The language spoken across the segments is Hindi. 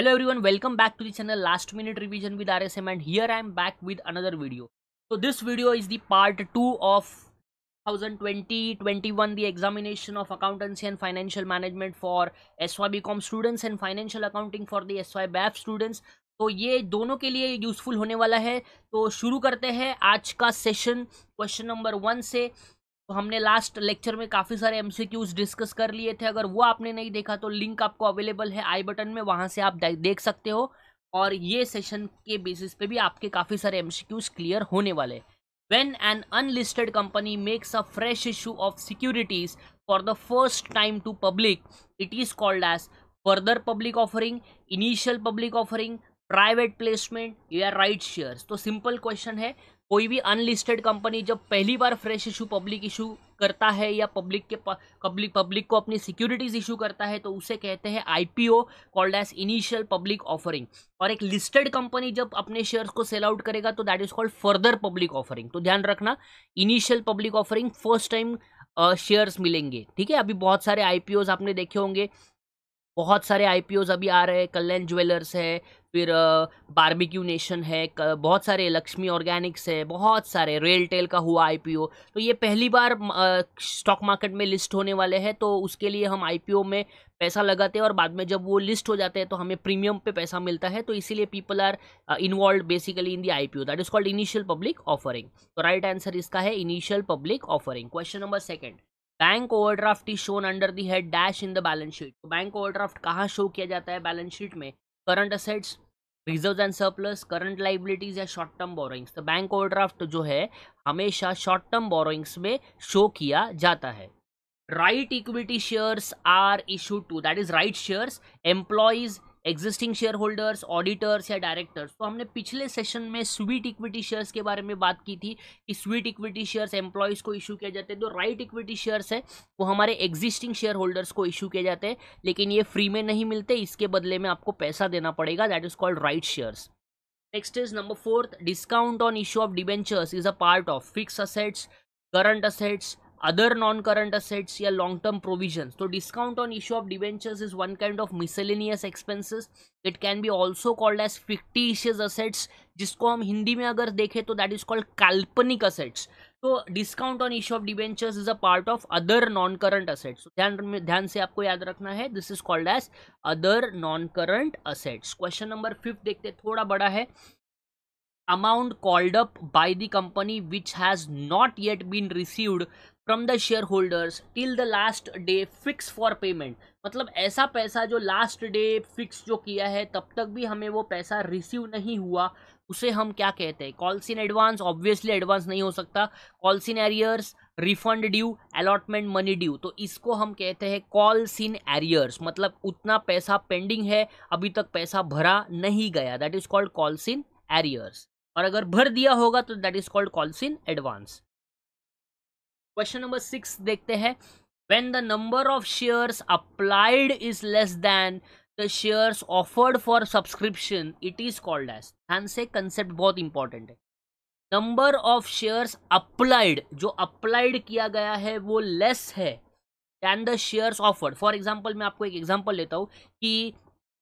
Hello everyone welcome back to the channel last minute revision with RSM and here I am back with another video so this video is the part two of 2020-21 the examination of accountancy and financial management for S Y B com students and financial accounting for the S Y BAF students तो ये दोनों के लिए यूजफुल होने वाला है तो शुरू करते हैं आज का सेशन क्वेश्चन नंबर वन से तो हमने लास्ट लेक्चर में काफ़ी सारे एमसीक्यूज डिस्कस कर लिए थे अगर वो आपने नहीं देखा तो लिंक आपको अवेलेबल है आई बटन में वहाँ से आप देख सकते हो और ये सेशन के बेसिस पे भी आपके काफ़ी सारे एम क्लियर होने वाले when an unlisted company makes a fresh issue of securities for the first time to public it is called as further public offering initial public offering private placement या राइट शेयर्स तो सिंपल क्वेश्चन है कोई भी अनलिस्टेड कंपनी जब पहली बार फ्रेश इशू पब्लिक इशू करता है या पब्लिक के पब्लिक पब्लिक को अपनी सिक्योरिटीज इशू करता है तो उसे कहते हैं IPO called as initial public offering और एक लिस्टेड कंपनी जब अपने शेयर्स को सेल आउट करेगा तो that is called further public offering तो ध्यान रखना initial public offering first time shares मिलेंगे ठीक है अभी बहुत सारे आईपीओज आपने देखे होंगे बहुत सारे आई अभी आ रहे हैं कल्याण ज्वेलर्स है फिर बारबिक्यू नेशन है बहुत सारे लक्ष्मी ऑर्गेनिक्स है बहुत सारे रेलटेल का हुआ आईपीओ तो ये पहली बार स्टॉक मार्केट में लिस्ट होने वाले हैं तो उसके लिए हम आईपीओ में पैसा लगाते हैं और बाद में जब वो लिस्ट हो जाते हैं तो हमें प्रीमियम पे पैसा मिलता है तो इसीलिए people are involve basically in the I O that is called initial public offering तो राइट आंसर इसका है initial public offering question number second bank overdraft is shown under the head dash in the balance sheet तो बैंक ओवरड्राफ्ट कहाँ शो किया जाता है बैलेंस शीट में current assets reserve and surplus current liabilities या शॉर्ट टर्म बोरोइंग्स तो बैंक ओवरड्राफ्ट जो है हमेशा शॉर्ट टर्म बोरोइंग्स में शो किया जाता है right equity shares are issue to that is right shares employees existing share holders auditors या डायरेक्टर्स तो हमने पिछले सेशन में स्वीट इक्विटी शेयर्स के बारे में बात की थी कि स्वीट इक्विटी शेयर्स एम्प्लॉयज़ को इशू किया जाते हैं जो राइट इक्विटी शेयर्स है वो हमारे एग्जिस्टिंग शेयर होल्डर्स को इशू किए जाते हैं लेकिन ये फ्री में नहीं मिलते इसके बदले में आपको पैसा देना पड़ेगा that is called right shares next is number fourth discount on issue of debentures is a part of fix assets current assets other non current assets या लॉन्ग टर्म प्रोविजन तो discount on issue of debentures is one kind of miscellaneous expenses it can be also called as fictitious assets जिसको हम हिंदी में अगर देखें तो दैट इज कॉल्ड काल्पनिक असेट्स तो discount on issue of debentures is a part of other non current assets ध्यान से आपको याद रखना है this is called as other non current assets question number fifth देखते थोड़ा बड़ा है amount called up by the company which has not yet been received from the share holders till the last day fix for payment मतलब ऐसा पैसा जो लास्ट डे फिक्स जो किया है तब तक भी हमें वो पैसा रिसीव नहीं हुआ उसे हम क्या कहते हैं calls in advance obviously advance नहीं हो सकता calls in arrears refund due allotment money due तो इसको हम कहते हैं कॉल्स इन एरियर्स मतलब उतना पैसा पेंडिंग है अभी तक पैसा भरा नहीं गया that is called calls in arrears और अगर भर दिया होगा तो that is called calls in advance question number six देखते हैं when the number of shares applied is less than the shares offered for subscription it is called as ध्यान से कंसेप्ट बहुत इंपॉर्टेंट है नंबर ऑफ शेयर्स अप्लाइड जो अप्लाइड किया गया है वो लेस है than the shares offered for example मैं आपको एक एग्जाम्पल लेता हूँ कि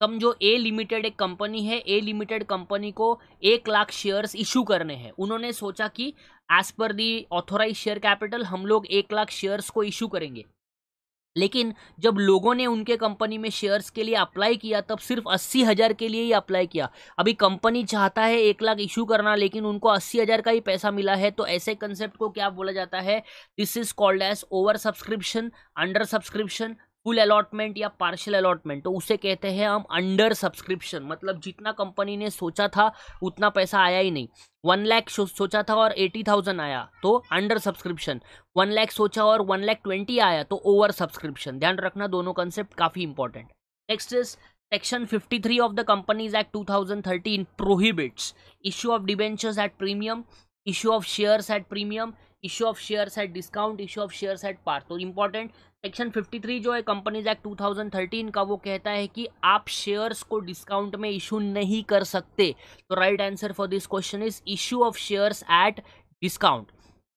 कम जो ए लिमिटेड एक कंपनी है ए लिमिटेड कंपनी को एक लाख शेयर्स इशू करने हैं उन्होंने सोचा कि एज पर दी ऑथोराइज शेयर कैपिटल हम लोग एक लाख शेयर्स को इशू करेंगे लेकिन जब लोगों ने उनके कंपनी में शेयर्स के लिए अप्लाई किया तब सिर्फ अस्सी हज़ार के लिए ही अप्लाई किया अभी कंपनी चाहता है एक लाख इशू करना लेकिन उनको अस्सी हज़ार का ही पैसा मिला है तो ऐसे कंसेप्ट को क्या बोला जाता है this is called as over subscription under subscription full allotment या पार्शल अलॉटमेंट तो उसे कहते हैं हम अंडर सब्सक्रिप्शन मतलब जितना कंपनी ने सोचा था उतना पैसा आया ही नहीं वन लैख सोचा था और एटी थाउजेंड आया तो अंडर सब्सक्रिप्शन वन लैख सोचा और वन लैख ट्वेंटी आया तो ओवर सब्सक्रिप्शन ध्यान रखना दोनों कंसेप्ट काफ़ी important next is section fifty three of the companies act two thousand thirteen prohibits issue of debentures at premium issue of shares at premium issue of shares at discount issue of shares at par तो इंपॉर्टेंट सेक्शन 53 जो है कंपनीज एक्ट 2013 का वो कहता है कि आप शेयर्स को डिस्काउंट में इशू नहीं कर सकते तो right answer for this question is issue of shares at discount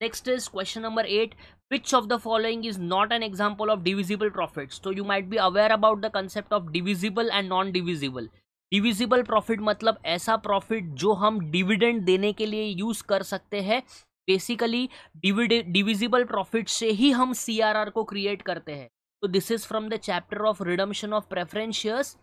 next is question number eight which of the following is not an example of divisible profit तो you might be aware about the concept of divisible and non divisible divisible profit मतलब ऐसा प्रॉफिट जो हम डिविडेंड देने के लिए यूज़ कर सकते हैं बेसिकली डिविजिबल प्रॉफिट से ही हम सीआरआर को क्रिएट करते हैं तो this is from the chapter of redemption of preferences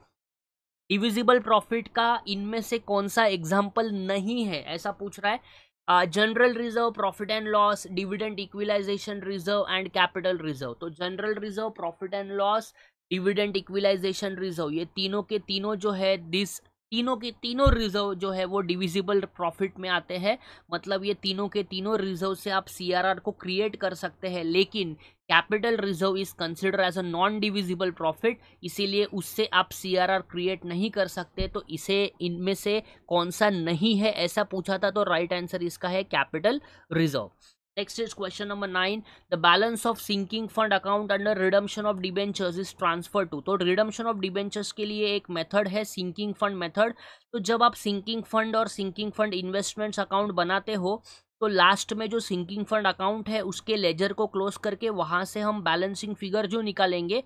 divisible profit का इनमें से कौन सा एग्जाम्पल नहीं है ऐसा पूछ रहा है general reserve profit and loss dividend equalisation reserve and capital reserve तो general reserve profit and loss dividend equalisation reserve ये तीनों के तीनों जो है दिस तीनों के तीनों रिजर्व जो है वो डिविजिबल प्रॉफिट में आते हैं मतलब ये तीनों के तीनों रिजर्व से आप सी को क्रिएट कर सकते हैं लेकिन capital reserve is consider as a non divisible profit इसीलिए उससे आप सी क्रिएट नहीं कर सकते तो इसे इनमें से कौन सा नहीं है ऐसा पूछा था तो राइट right आंसर इसका है capital reserve Next is question number nine. The balance of sinking fund account under redemption of debentures is transferred to. तो redemption of debentures के लिए एक method है sinking fund method. तो जब आप sinking fund और sinking fund investments account बनाते हो तो लास्ट में जो सिंकिंग फंड अकाउंट है उसके लेजर को क्लोज करके वहाँ से हम बैलेंसिंग फिगर जो निकालेंगे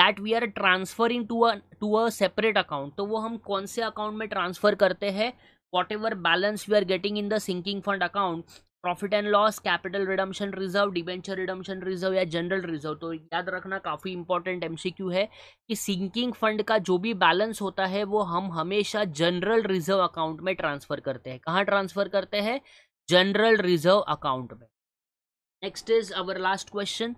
that we are transferring to a to a separate account तो वो हम कौन से अकाउंट में ट्रांसफ़र करते हैं whatever balance we are getting in the sinking fund account profit and loss capital redemption reserve debenture redemption reserve या जनरल रिजर्व तो याद रखना काफ़ी इंपॉर्टेंट एमसीक्यू है कि सिंकिंग फंड का जो भी बैलेंस होता है वो हम हमेशा जनरल रिजर्व अकाउंट में ट्रांसफ़र करते हैं कहाँ ट्रांसफ़र करते हैं जनरल रिजर्व अकाउंट में next is our last question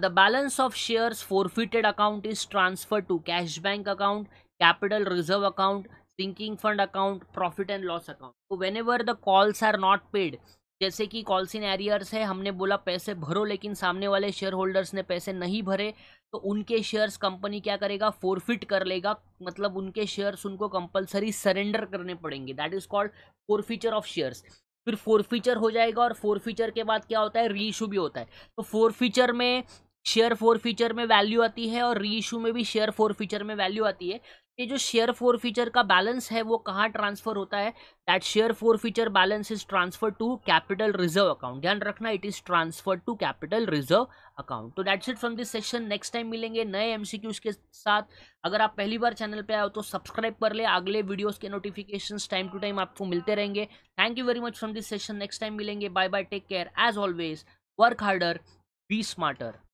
the balance of shares forfeited account is transfer to cash bank account capital reserve account sinking fund account profit and loss account whenever the calls are not paid जैसे कि कॉल्स एरियर्स है हमने बोला पैसे भरो लेकिन सामने वाले शेयर होल्डर्स ने पैसे नहीं भरे तो उनके शेयर्स कंपनी क्या करेगा फोरफिट कर लेगा मतलब उनके शेयर्स उनको कंपलसरी सरेंडर करने पड़ेंगे that is called forfeiture of shares फिर फोरफीचर हो जाएगा और फोरफीचर के बाद क्या होता है री इशू भी होता है तो फोरफीचर में शेयर फोर फीचर में वैल्यू आती है और री इशू में भी शेयर फोर फीचर में वैल्यू आती है ये जो शेयर फोर फीचर का बैलेंस है वो कहाँ ट्रांसफर होता है that share forfeiture balance is transfer to capital reserve account ध्यान रखना it is transfer to capital reserve account तो that's it from this session next time मिलेंगे नए एमसीक्यूज के साथ अगर आप पहली बार चैनल पे आओ तो सब्सक्राइब कर ले अगले वीडियोज के नोटिफिकेशन टाइम टू टाइम आपको मिलते रहेंगे thank you very much from this session next time मिलेंगे bye bye take care as always work harder be smarter